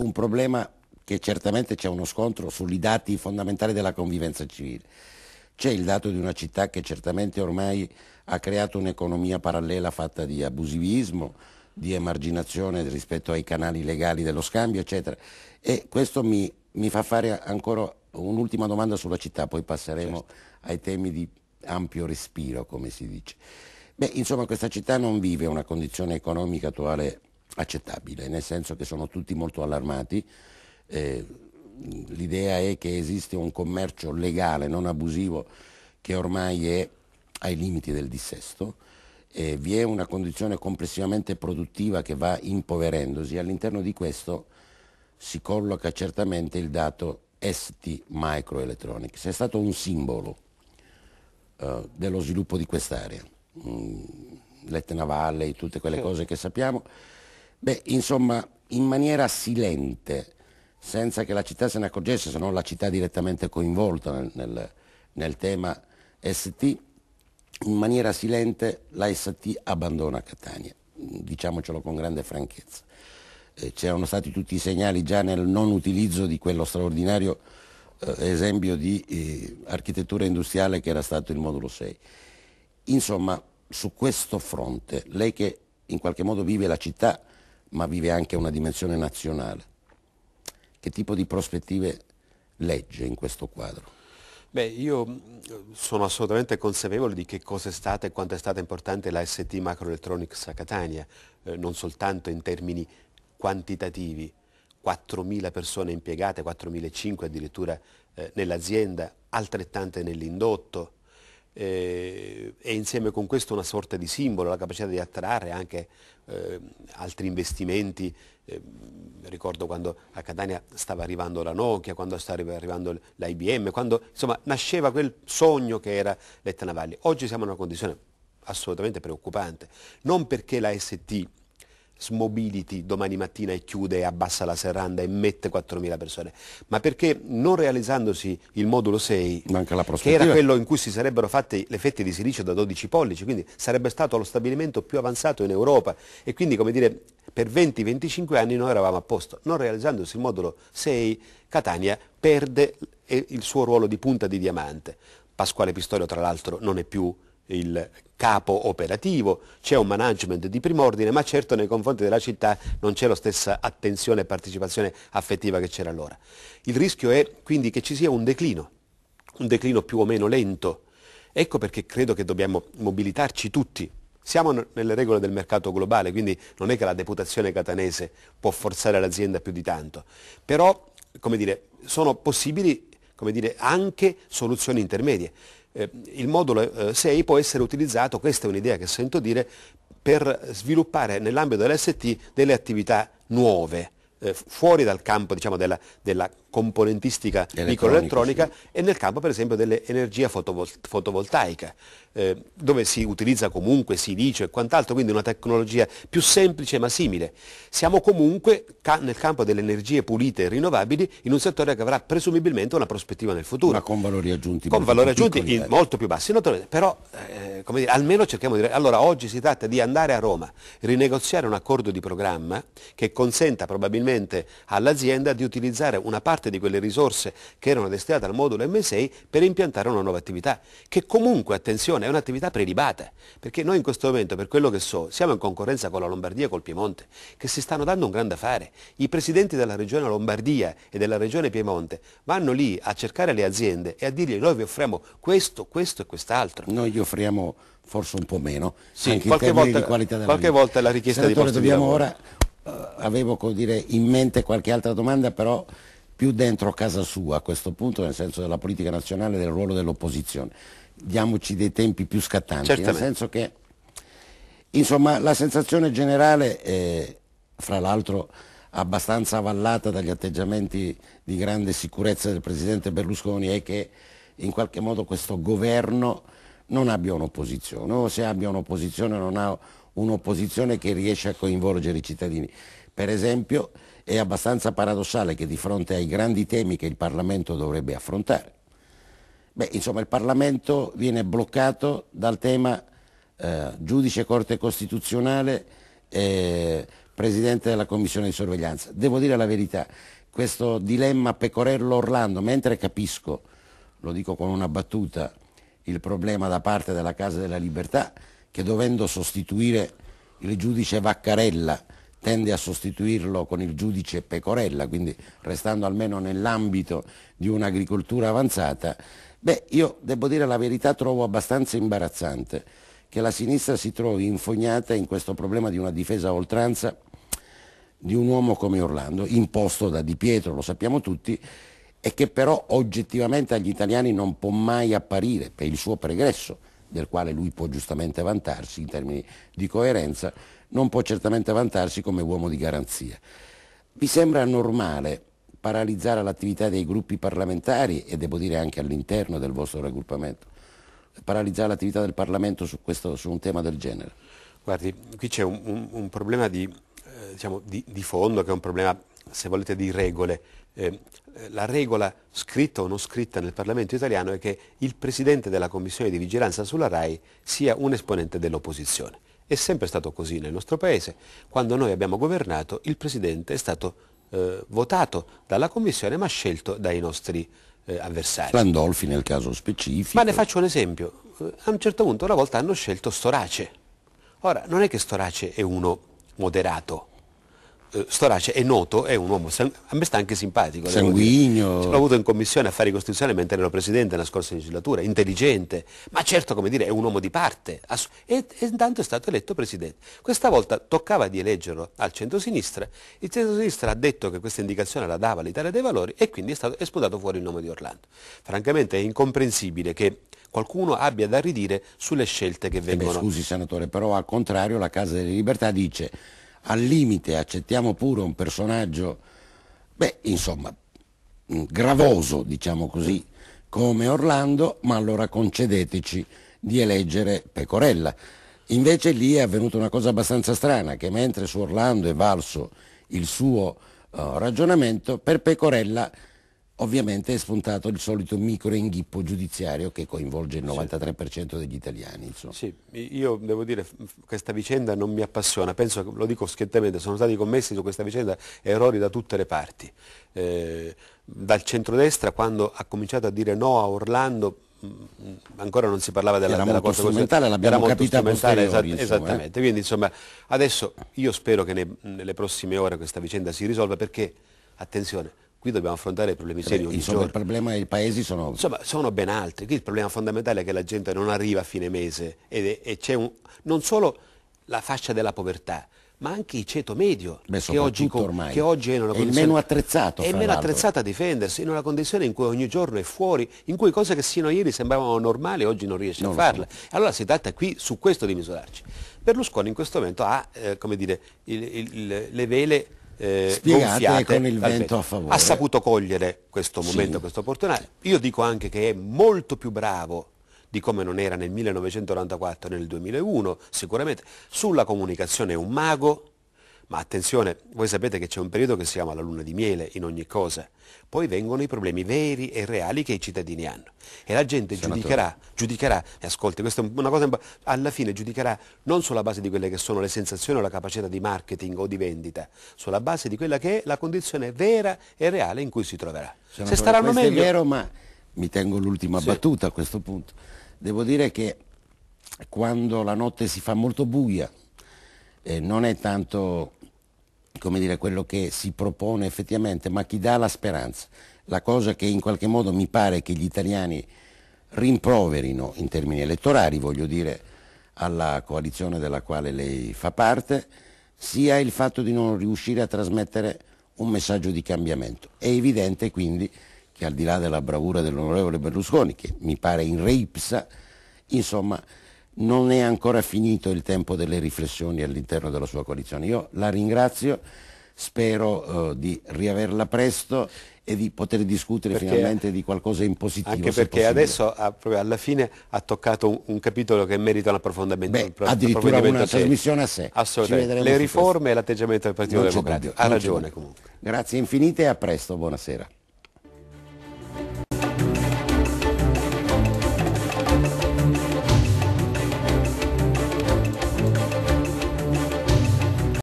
un problema che certamente c'è uno scontro sui dati fondamentali della convivenza civile. C'è il dato di una città che certamente ormai ha creato un'economia parallela fatta di abusivismo, di emarginazione rispetto ai canali legali dello scambio, eccetera. E questo mi, mi fa fare ancora un'ultima domanda sulla città, poi passeremo certo. ai temi di ampio respiro, come si dice. Beh, insomma, questa città non vive una condizione economica attuale accettabile, nel senso che sono tutti molto allarmati. Eh, l'idea è che esiste un commercio legale, non abusivo, che ormai è ai limiti del dissesto. Eh, vi è una condizione complessivamente produttiva che va impoverendosi, all'interno di questo si colloca certamente il dato ST Microelectronics, è stato un simbolo eh, dello sviluppo di quest'area, mm, l'Etna Valley, tutte quelle sì. cose che sappiamo. Beh, insomma, in maniera silente, senza che la città se ne accorgesse, se non la città direttamente coinvolta nel, nel, nel tema ST, in maniera silente la ST abbandona Catania, diciamocelo con grande franchezza. Eh, c'erano stati tutti i segnali già nel non utilizzo di quello straordinario eh, esempio di eh, architettura industriale che era stato il modulo 6. Insomma, su questo fronte, lei che in qualche modo vive la città, ma vive anche una dimensione nazionale. Che tipo di prospettive legge in questo quadro? Beh, io mm, sono assolutamente consapevole di che cosa è stata e quanto è stata importante la ST Microelectronics a Catania, eh, non soltanto in termini quantitativi, 4.000 persone impiegate, 4.500 addirittura eh, nell'azienda, altrettante nell'indotto, eh, e insieme con questo una sorta di simbolo, la capacità di attrarre anche eh, altri investimenti. Eh, ricordo quando a Catania stava arrivando la Nokia, quando stava arrivando l'IBM, quando insomma nasceva quel sogno che era l'Etna Valley. Oggi siamo in una condizione assolutamente preoccupante, non perché la ST Smobility domani mattina e chiude e abbassa la serranda e mette 4.000 persone, ma perché non realizzandosi il modulo 6, che era quello in cui si sarebbero fatte le fette di silicio da 12 pollici, quindi sarebbe stato lo stabilimento più avanzato in Europa e quindi come dire per 20-25 anni noi eravamo a posto, non realizzandosi il modulo 6 Catania perde il suo ruolo di punta di diamante. Pasquale Pistorio tra l'altro non è più il capo operativo, c'è un management di prim'ordine, ma certo nei confronti della città non c'è la stessa attenzione e partecipazione affettiva che c'era allora. Il rischio è quindi che ci sia un declino, un declino più o meno lento. Ecco perché credo che dobbiamo mobilitarci tutti. Siamo nelle regole del mercato globale, quindi non è che la deputazione catanese può forzare l'azienda più di tanto, però come dire, sono possibili come dire, anche soluzioni intermedie. Eh, il modulo 6 eh, può essere utilizzato, questa è un'idea che sento dire, per sviluppare nell'ambito dell'ST delle attività nuove. Eh, fuori dal campo diciamo, della, della, componentistica microelettronica sì. e nel campo per esempio dell'energia fotovol- fotovoltaica, eh, dove si utilizza comunque silicio e quant'altro, quindi una tecnologia più semplice ma simile. Siamo comunque ca- nel campo delle energie pulite e rinnovabili in un settore che avrà presumibilmente una prospettiva nel futuro. Ma con valori aggiunti. Con valori aggiunti piccoli, molto più bassi, però eh, come dire, almeno cerchiamo di dire, allora oggi si tratta di andare a Roma, rinegoziare un accordo di programma che consenta probabilmente finalmente all'azienda di utilizzare una parte di quelle risorse che erano destinate al modulo M6 per impiantare una nuova attività, che comunque, attenzione, è un'attività prelibata, perché noi in questo momento, per quello che so, siamo in concorrenza con la Lombardia e col Piemonte, che si stanno dando un grande affare. I presidenti della regione Lombardia e della regione Piemonte vanno lì a cercare le aziende e a dirgli noi vi offriamo questo, questo e quest'altro. Noi gli offriamo forse un po' meno, sì, qualche volta, qualche volta la richiesta Senatore, di posti dobbiamo di ora eh, avevo dire, in mente qualche altra domanda, però più dentro casa sua a questo punto, nel senso della politica nazionale e del ruolo dell'opposizione. Diamoci dei tempi più scattanti, Certamente. nel senso che insomma, la sensazione generale, è, fra l'altro abbastanza avallata dagli atteggiamenti di grande sicurezza del Presidente Berlusconi, è che in qualche modo questo governo non abbia un'opposizione o se abbia un'opposizione non ha un'opposizione che riesce a coinvolgere i cittadini. Per esempio è abbastanza paradossale che di fronte ai grandi temi che il Parlamento dovrebbe affrontare, beh, insomma il Parlamento viene bloccato dal tema eh, giudice Corte Costituzionale e Presidente della Commissione di Sorveglianza. Devo dire la verità, questo dilemma Pecorello-Orlando, mentre capisco, lo dico con una battuta, il problema da parte della Casa della Libertà che dovendo sostituire il giudice Vaccarella tende a sostituirlo con il giudice Pecorella, quindi restando almeno nell'ambito di un'agricoltura avanzata, beh, io devo dire la verità trovo abbastanza imbarazzante che la sinistra si trovi infognata in questo problema di una difesa a oltranza di un uomo come Orlando, imposto da Di Pietro, lo sappiamo tutti, e che però oggettivamente agli italiani non può mai apparire per il suo pregresso, del quale lui può giustamente vantarsi in termini di coerenza, non può certamente vantarsi come uomo di garanzia. Vi sembra normale paralizzare l'attività dei gruppi parlamentari e devo dire anche all'interno del vostro raggruppamento, paralizzare l'attività del Parlamento su, questo, su un tema del genere? Guardi, qui c'è un, un, un problema di, eh, diciamo, di, di fondo che è un problema se volete, di regole. Eh, la regola scritta o non scritta nel Parlamento italiano è che il Presidente della Commissione di vigilanza sulla RAI sia un esponente dell'opposizione. È sempre stato così nel nostro Paese. Quando noi abbiamo governato, il Presidente è stato eh, votato dalla Commissione ma scelto dai nostri eh, avversari. Landolfi nel caso specifico. Ma ne faccio un esempio. Eh, a un certo punto una volta hanno scelto Storace. Ora, non è che Storace è uno moderato, eh, Storace è noto, è un uomo, a me sta anche simpatico. Sanguigno. L'ho avuto in commissione affari costituzionali mentre ero presidente nella scorsa legislatura, intelligente, ma certo, come dire, è un uomo di parte. E, e intanto è stato eletto presidente. Questa volta toccava di eleggerlo al centro-sinistra, il centro-sinistra ha detto che questa indicazione la dava l'Italia dei Valori e quindi è stato esplodato fuori il nome di Orlando. Francamente è incomprensibile che qualcuno abbia da ridire sulle scelte che vengono. Eh beh, scusi senatore, però al contrario la Casa delle Libertà dice al limite accettiamo pure un personaggio, beh, insomma, gravoso, diciamo così, come Orlando, ma allora concedeteci di eleggere Pecorella. Invece lì è avvenuta una cosa abbastanza strana, che mentre su Orlando è valso il suo uh, ragionamento, per Pecorella ovviamente è spuntato il solito micro inghippo giudiziario che coinvolge il 93% degli italiani. Insomma. Sì, io devo dire questa vicenda non mi appassiona, penso che, lo dico schiettamente, sono stati commessi su questa vicenda errori da tutte le parti. Eh, dal centrodestra quando ha cominciato a dire no a Orlando mm, ancora non si parlava della, era della molto strumentale, l'abbiamo capita strumentale, esatt insomma, eh. esattamente. Eh? Quindi insomma adesso io spero che ne, nelle prossime ore questa vicenda si risolva perché, attenzione, qui dobbiamo affrontare problemi seri ogni Insomma, giorno. il problema dei paesi sono... Insomma, sono ben altri. Qui il problema fondamentale è che la gente non arriva a fine mese e, e c'è un, non solo la fascia della povertà, ma anche il ceto medio, Beh, che, oggi, che, oggi, è in una condizione... il meno attrezzato. È meno attrezzato a difendersi, in una condizione in cui ogni giorno è fuori, in cui cose che sino a ieri sembravano normali oggi non riesce non a farle. So. Allora si tratta qui su questo di misurarci. Berlusconi in questo momento ha eh, dire, il, il, le vele eh, Spiegate con il vento a favore. Ha saputo cogliere questo momento, sì. questa opportunità. Io dico anche che è molto più bravo di come non era nel 1994 e nel 2001, sicuramente. Sulla comunicazione è un mago, ma attenzione, voi sapete che c'è un periodo che si chiama la luna di miele in ogni cosa. Poi vengono i problemi veri e reali che i cittadini hanno. E la gente Senatore. giudicherà, giudicherà, e ascolti, questa è una cosa, alla fine giudicherà non sulla base di quelle che sono le sensazioni o la capacità di marketing o di vendita, sulla base di quella che è la condizione vera e reale in cui si troverà. Senatore, Se staranno meglio... è vero, ma mi tengo l'ultima sì. battuta a questo punto. Devo dire che quando la notte si fa molto buia, eh, non è tanto come dire, quello che si propone effettivamente, ma chi dà la speranza. La cosa che in qualche modo mi pare che gli italiani rimproverino in termini elettorali, voglio dire, alla coalizione della quale lei fa parte, sia il fatto di non riuscire a trasmettere un messaggio di cambiamento. È evidente quindi che al di là della bravura dell'onorevole Berlusconi, che mi pare in reipsa, insomma non è ancora finito il tempo delle riflessioni all'interno della sua coalizione. Io la ringrazio, spero eh, di riaverla presto e di poter discutere perché, finalmente di qualcosa in positivo. Anche perché adesso ha, alla fine ha toccato un, un, capitolo che merita un approfondimento. Beh, un addirittura una trasmissione a sé. Assolutamente. Le riforme e l'atteggiamento del Partito non Democratico. Ha ragione comunque. Grazie infinite e a presto, buonasera.